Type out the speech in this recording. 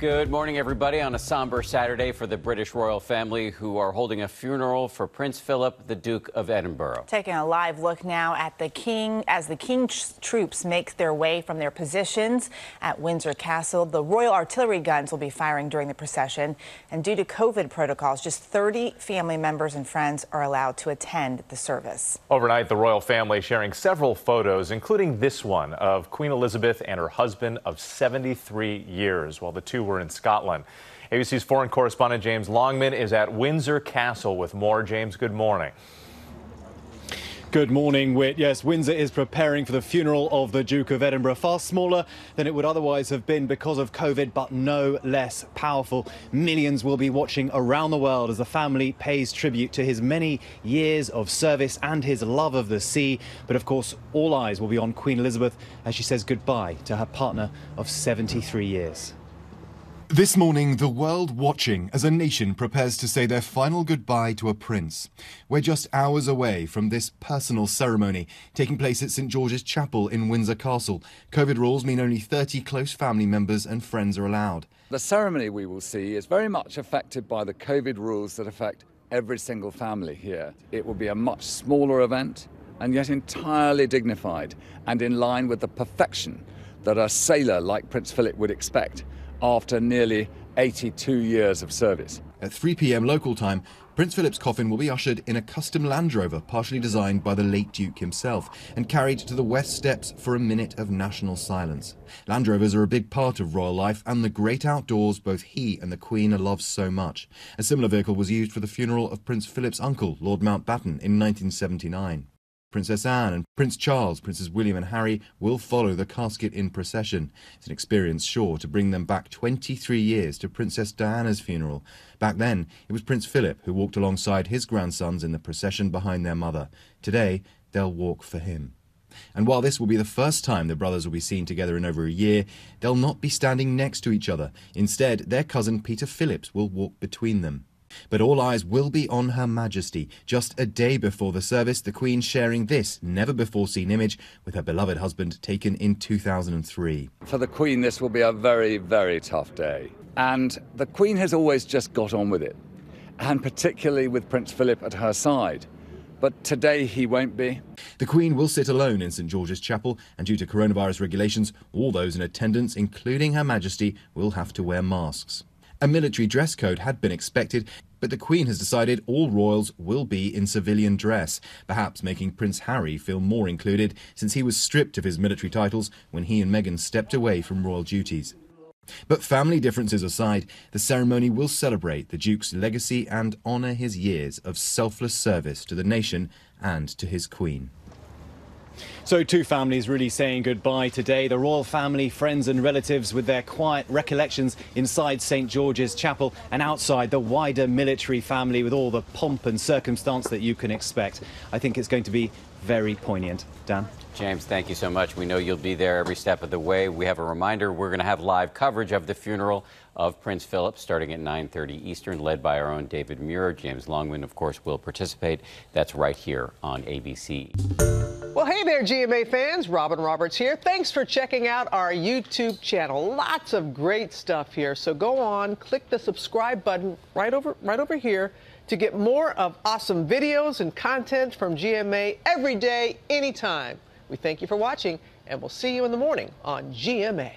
Good morning, everybody, on a somber Saturday for the British royal family who are holding a funeral for Prince Philip, the Duke of Edinburgh. Taking a live look now at the King as the King's troops make their way from their positions at Windsor Castle. The Royal Artillery guns will be firing during the procession. And due to COVID protocols, just 30 family members and friends are allowed to attend the service. Overnight, the royal family sharing several photos, including this one of Queen Elizabeth and her husband of 73 years, while the two were in Scotland. ABC's foreign correspondent James Longman is at Windsor Castle with more. James, good morning. Good morning, Wit. Yes, Windsor is preparing for the funeral of the Duke of Edinburgh. Far smaller than it would otherwise have been because of COVID, but no less powerful. Millions will be watching around the world as the family pays tribute to his many years of service and his love of the sea. But of course, all eyes will be on Queen Elizabeth as she says goodbye to her partner of 73 years. This morning, the world watching as a nation prepares to say their final goodbye to a prince. We're just hours away from this personal ceremony taking place at St George's Chapel in Windsor Castle. Covid rules mean only 30 close family members and friends are allowed. The ceremony we will see is very much affected by the Covid rules that affect every single family here. It will be a much smaller event and yet entirely dignified and in line with the perfection that a sailor like Prince Philip would expect after nearly 82 years of service. At 3 p.m. local time, Prince Philip's coffin will be ushered in a custom Land Rover partially designed by the late Duke himself and carried to the West Steps for a minute of national silence. Land Rovers are a big part of royal life and the great outdoors both he and the Queen love so much. A similar vehicle was used for the funeral of Prince Philip's uncle, Lord Mountbatten, in 1979. Princess Anne and Prince Charles, Princes William and Harry will follow the casket in procession. It's an experience sure to bring them back 23 years to Princess Diana's funeral. Back then, it was Prince Philip who walked alongside his grandsons in the procession behind their mother. Today, they'll walk for him. And while this will be the first time the brothers will be seen together in over a year, they'll not be standing next to each other. Instead, their cousin Peter Phillips will walk between them. But all eyes will be on Her Majesty. Just a day before the service, the Queen sharing this never before seen image with her beloved husband taken in 2003. For the Queen, this will be a very, very tough day. And the Queen has always just got on with it, and particularly with Prince Philip at her side. But today he won't be. The Queen will sit alone in St George's Chapel, and due to coronavirus regulations, all those in attendance, including Her Majesty, will have to wear masks. A military dress code had been expected, but the Queen has decided all royals will be in civilian dress, perhaps making Prince Harry feel more included since he was stripped of his military titles when he and Meghan stepped away from royal duties. But family differences aside, the ceremony will celebrate the Duke's legacy and honour his years of selfless service to the nation and to his Queen. So two families really saying goodbye today. The royal family, friends and relatives with their quiet recollections inside St George's Chapel and outside the wider military family with all the pomp and circumstance that you can expect. I think it's going to be very poignant. Dan? James, thank you so much. We know you'll be there every step of the way. We have a reminder we're going to have live coverage of the funeral of Prince Philip starting at 9:30 Eastern led by our own David Muir. James Longman of course will participate. That's right here on ABC. Hey there, GMA fans. Robin Roberts here. Thanks for checking out our YouTube channel. Lots of great stuff here. So go on, click the subscribe button right over, right over here to get more of awesome videos and content from GMA every day, anytime. We thank you for watching, and we'll see you in the morning on GMA.